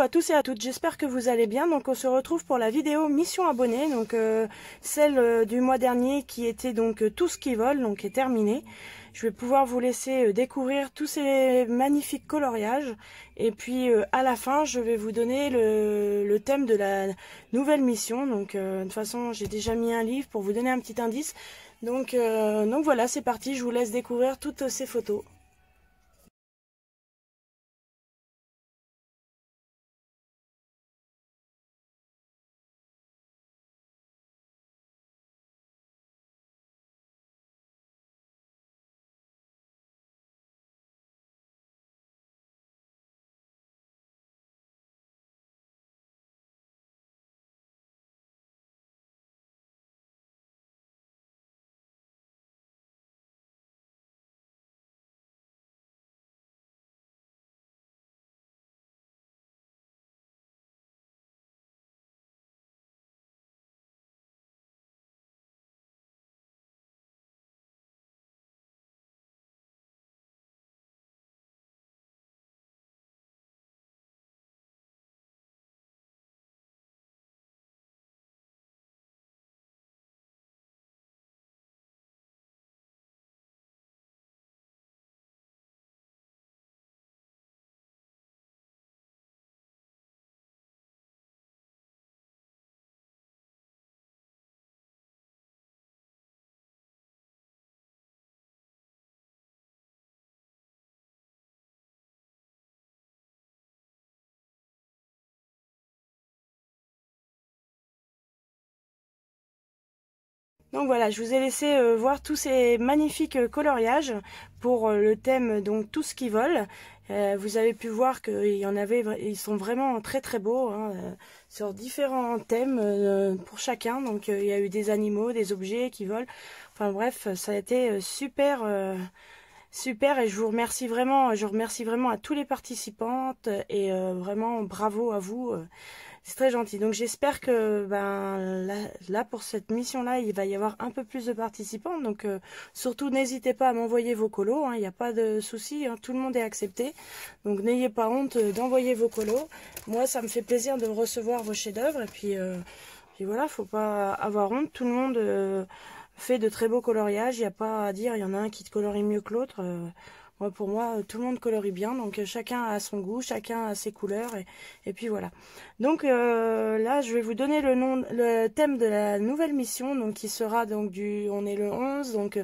à tous et à toutes, j'espère que vous allez bien. Donc on se retrouve pour la vidéo mission abonnée, donc euh, celle euh, du mois dernier qui était donc euh, tout ce qui vole, donc est terminée. Je vais pouvoir vous laisser découvrir tous ces magnifiques coloriages et puis à la fin je vais vous donner le, le thème de la nouvelle mission. Donc de toute façon j'ai déjà mis un livre pour vous donner un petit indice. Donc, donc voilà c'est parti, je vous laisse découvrir toutes ces photos. Donc voilà, je vous ai laissé euh, voir tous ces magnifiques euh, coloriages pour euh, le thème donc tout ce qui vole. vous avez pu voir qu'il y en avait, ils sont vraiment très très beaux hein, sur différents thèmes pour chacun. Donc il y a eu des animaux, des objets qui volent. Enfin bref, ça a été super. Super et je vous remercie vraiment, je remercie vraiment à tous les participantes et vraiment bravo à vous c'est très gentil. Donc j'espère que ben là, pour cette mission-là, il va y avoir un peu plus de participants. Donc euh, surtout n'hésitez pas à m'envoyer vos colos. Hein. Il n'y a pas de souci. Hein. tout le monde est accepté. Donc n'ayez pas honte euh, d'envoyer vos colos. Moi, ça me fait plaisir de recevoir vos chefs-d'œuvre. Et puis, euh, puis voilà, faut pas avoir honte. Tout le monde euh, fait de très beaux coloriages. Il n'y a pas à dire, il y en a un qui te colorie mieux que l'autre pour moi, euh, tout le monde colorie bien, donc euh, chacun a son goût, chacun a ses couleurs, et, puis voilà. Donc euh, là, je vais vous donner le nom, le thème de la nouvelle mission, donc qui sera donc du, on est le 11, donc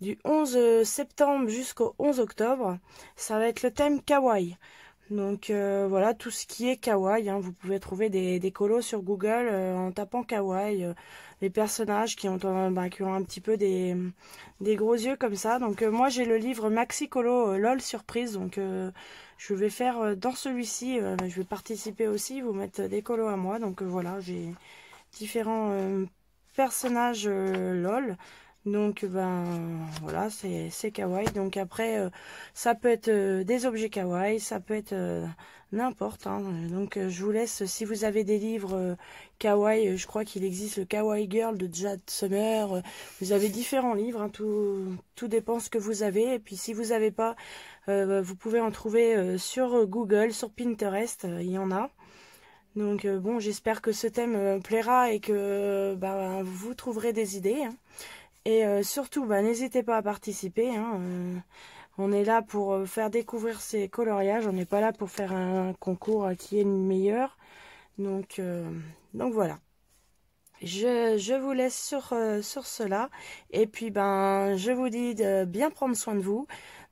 du 11 septembre jusqu'au 11 octobre. Ça va être le thème kawaii. Donc euh, voilà, tout ce qui est kawaii, hein, vous pouvez trouver des, colos sur Google euh, en tapant kawaii, euh, les personnages bah, qui ont, un petit peu des, des gros yeux comme ça. Donc moi j'ai le livre Maxi Colo LOL Surprise, donc je vais faire dans celui-ci, je vais participer aussi, vous mettre des colos à moi. Donc voilà, j'ai différents personnages LOL. Donc ben voilà, c'est kawaii. Donc après, euh, ça peut être euh, des objets kawaii, ça peut être euh, n'importe. Hein. Donc je vous laisse, si vous avez des livres kawaii, je crois qu'il existe le Kawaii Girl de Jad Summer. Vous avez différents livres, hein, tout, tout dépend ce que vous avez. Et puis si vous n'avez pas, bah, vous pouvez en trouver sur Google, sur Pinterest, il y en a. Donc bon, j'espère que ce thème plaira et que bah, vous trouverez des idées. Hein. Et euh, surtout, bah, n'hésitez pas à participer. Hein, euh. on est là pour euh, faire découvrir ces coloriages. On n'est pas là pour faire un concours qui est le meilleur. Donc, donc voilà. Je, vous laisse sur, sur cela. Et puis, ben, je vous dis de bien prendre soin de vous,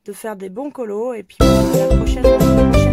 de faire des bons colos. Et puis, à la prochaine.